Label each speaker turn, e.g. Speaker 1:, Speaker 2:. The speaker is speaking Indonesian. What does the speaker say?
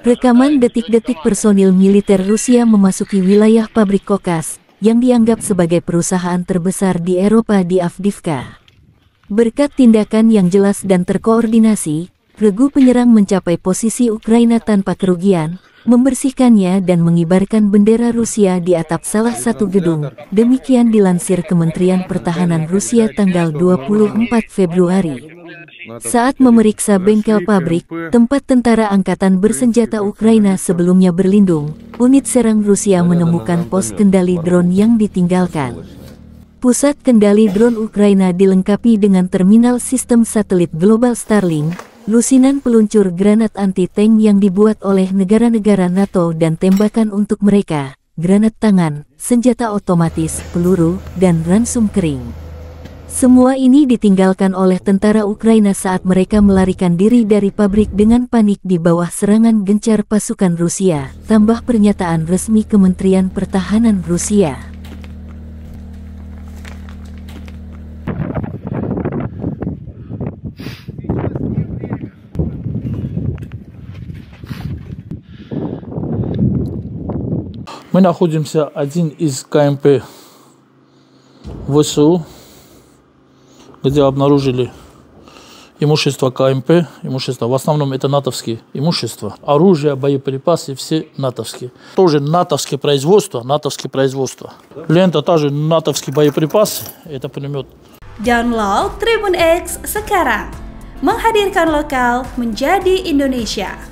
Speaker 1: Rekaman detik-detik personil militer Rusia memasuki wilayah pabrik Kokas, yang dianggap sebagai perusahaan terbesar di Eropa di Avdivka. Berkat tindakan yang jelas dan terkoordinasi, regu penyerang mencapai posisi Ukraina tanpa kerugian, membersihkannya dan mengibarkan bendera Rusia di atap salah satu gedung. Demikian dilansir Kementerian Pertahanan Rusia tanggal 24 Februari. Saat memeriksa bengkel pabrik, tempat tentara angkatan bersenjata Ukraina sebelumnya berlindung, unit serang Rusia menemukan pos kendali drone yang ditinggalkan. Pusat kendali drone Ukraina dilengkapi dengan terminal sistem satelit Global Starlink lusinan peluncur granat anti-tank yang dibuat oleh negara-negara NATO dan tembakan untuk mereka, granat tangan, senjata otomatis, peluru, dan ransum kering. Semua ini ditinggalkan oleh tentara Ukraina saat mereka melarikan diri dari pabrik dengan panik di bawah serangan gencar pasukan Rusia, tambah pernyataan resmi Kementerian Pertahanan Rusia.
Speaker 2: Мы находимся один из КМП ВСУ, где обнаружили имущество КМП, имущество. В основном это натовские имущества. Оружие, боеприпасы, все натовские. Тоже натовские производства, натовские производства. Лента тоже натовские боеприпасы, это пулемет.
Speaker 3: Download Tribun X sekarang. Menghadirkan lokal menjadi Indonesia.